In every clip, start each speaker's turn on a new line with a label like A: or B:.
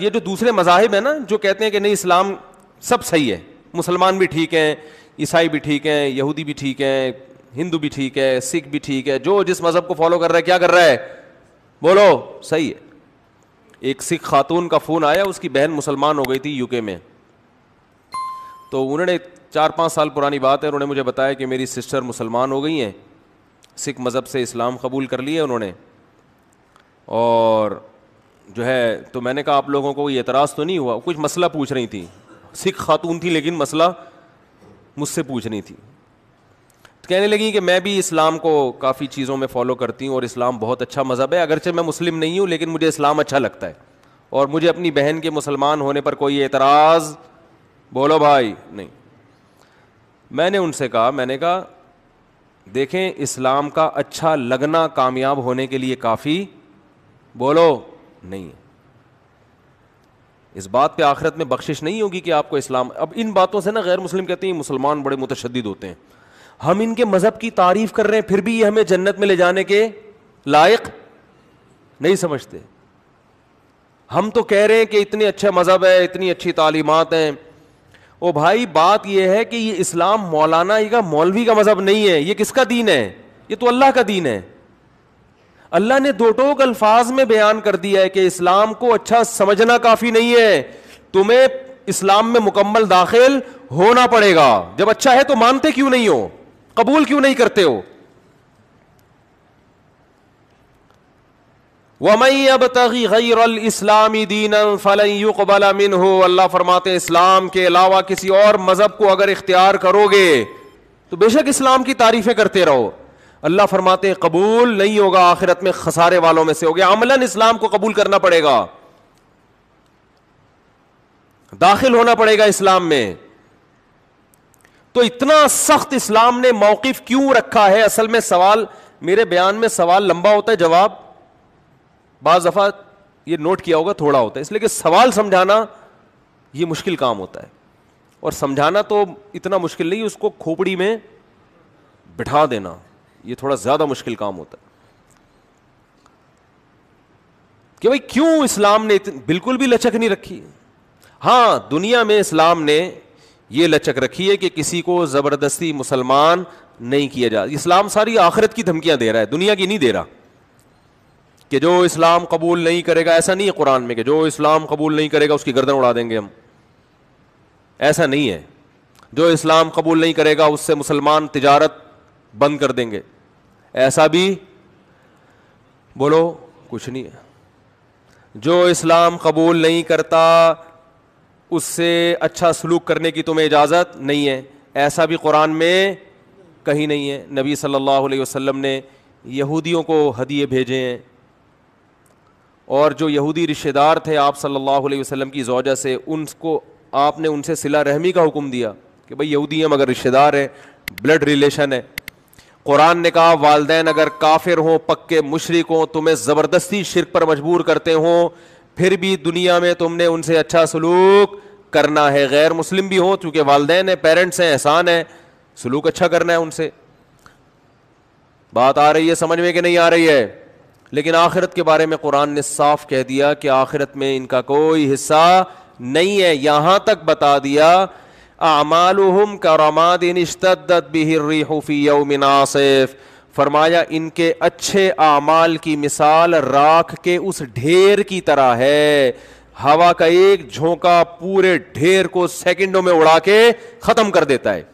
A: ये जो दूसरे मजाहब हैं ना जो कहते हैं कि नहीं इस्लाम सब सही है मुसलमान भी ठीक हैं ईसाई भी ठीक हैं यहूदी भी ठीक हैं हिंदू भी ठीक है सिख भी ठीक है जो जिस मज़हब को फॉलो कर रहा है क्या कर रहा है बोलो सही है एक सिख खातून का फ़ोन आया उसकी बहन मुसलमान हो गई थी यूके में तो उन्होंने चार पाँच साल पुरानी बात है उन्होंने मुझे बताया कि मेरी सिस्टर मुसलमान हो गई हैं सिख मज़हब से इस्लाम कबूल कर लिए उन्होंने और जो है तो मैंने कहा आप लोगों को एतराज़ तो नहीं हुआ कुछ मसला पूछ रही थी सिख खातून थी लेकिन मसला मुझसे पूछ रही थी तो कहने लगी कि मैं भी इस्लाम को काफ़ी चीज़ों में फॉलो करती हूँ और इस्लाम बहुत अच्छा मज़हब है अगरचे मैं मुस्लिम नहीं हूँ लेकिन मुझे इस्लाम अच्छा लगता है और मुझे अपनी बहन के मुसलमान होने पर कोई एतराज़ बोलो भाई नहीं मैंने उनसे कहा मैंने कहा देखें इस्लाम का अच्छा लगना कामयाब होने के लिए काफ़ी बोलो नहीं है इस बात पे आखिरत में बख्शिश नहीं होगी कि आपको इस्लाम अब इन बातों से ना गैर मुस्लिम कहते हैं मुसलमान बड़े मुतशद होते हैं हम इनके मज़हब की तारीफ कर रहे हैं फिर भी ये हमें जन्नत में ले जाने के लायक नहीं समझते हम तो कह रहे हैं कि इतने अच्छा मज़हब है इतनी अच्छी तालीमत हैं ओ भाई बात यह है कि ये इस्लाम मौलाना ही का मौलवी का मज़हब नहीं है ये किसका दीन है ये तो अल्लाह का दीन है अल्लाह ने दो टोक अल्फाज में बयान कर दिया है कि इस्लाम को अच्छा समझना काफी नहीं है तुम्हें इस्लाम में मुकम्मल दाखिल होना पड़ेगा जब अच्छा है तो मानते क्यों नहीं हो कबूल क्यों नहीं करते हो वमई अब तगैर इस्लामी दीन फ़लबला मिन हो अल्लाह फरमाते इस्लाम के अलावा किसी और मज़हब को अगर इख्तियार करोगे तो बेशक इस्लाम की तारीफें करते रहो अल्लाह फरमाते कबूल नहीं होगा आखिरत में खसारे वालों में से हो गया अमलन इस्लाम को कबूल करना पड़ेगा दाखिल होना पड़ेगा इस्लाम में तो इतना सख्त इस्लाम ने मौकफ क्यों रखा है असल में सवाल मेरे बयान में सवाल लंबा होता है जवाब बाज दफा ये नोट किया होगा थोड़ा होता है इसलिए कि सवाल समझाना ये मुश्किल काम होता है और समझाना तो इतना मुश्किल नहीं उसको खोपड़ी में बिठा देना ये थोड़ा ज्यादा मुश्किल काम होता है कि भाई क्यों इस्लाम ने बिल्कुल भी लचक नहीं रखी हां दुनिया में इस्लाम ने यह लचक रखी है कि किसी को जबरदस्ती मुसलमान नहीं किया जा इस्लाम सारी आखिरत की धमकियां दे रहा है दुनिया की नहीं दे रहा कि जो इस्लाम कबूल नहीं करेगा ऐसा नहीं है कुरान में कि जो इस्लाम कबूल नहीं करेगा उसकी गर्दन उड़ा देंगे हम ऐसा नहीं है जो इस्लाम कबूल नहीं करेगा उससे मुसलमान तिजारत बंद कर देंगे ऐसा भी बोलो कुछ नहीं है जो इस्लाम कबूल नहीं करता उससे अच्छा सलूक करने की तुम्हें इजाज़त नहीं है ऐसा भी कुरान में कहीं नहीं है नबी सल्लल्लाहु अलैहि वसल्लम ने यहूदियों को हदिये भेजे हैं और जो यहूदी रिश्तेदार थे आप सल्लल्लाहु अलैहि वसल्लम की जौजा से उनको आपने उनसे सिला रहमी का हुक्म दिया कि भाई यहूदी हैं मगर रिश्तेदार हैं ब्लड रिलेशन है कुरान ने कहा वालदे अगर काफिर हों पक्के मुशरक हों तुम्हें ज़बरदस्ती शिरक पर मजबूर करते हों फिर भी दुनिया में तुमने उनसे अच्छा सलूक करना है गैर मुस्लिम भी हों चूँकि वालदेन हैं पेरेंट्स हैं एहसान है सलूक अच्छा करना है उनसे बात आ रही है समझ में कि नहीं आ रही है लेकिन आखिरत के बारे में कुरान ने साफ कह दिया कि आखिरत में इनका कोई हिस्सा नहीं है यहां तक बता दिया फरमाया इनके अच्छे आमाल की मिसाल राख के उस ढेर की तरह है हवा का एक झोंका पूरे ढेर को सेकंडों में उड़ा के खत्म कर देता है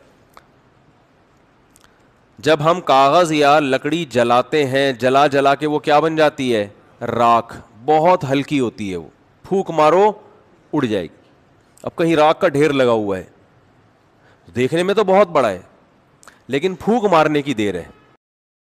A: जब हम कागज या लकड़ी जलाते हैं जला जला के वो क्या बन जाती है राख बहुत हल्की होती है वो फूक मारो उड़ जाएगी अब कहीं राख का ढेर लगा हुआ है देखने में तो बहुत बड़ा है लेकिन फूक मारने की देर है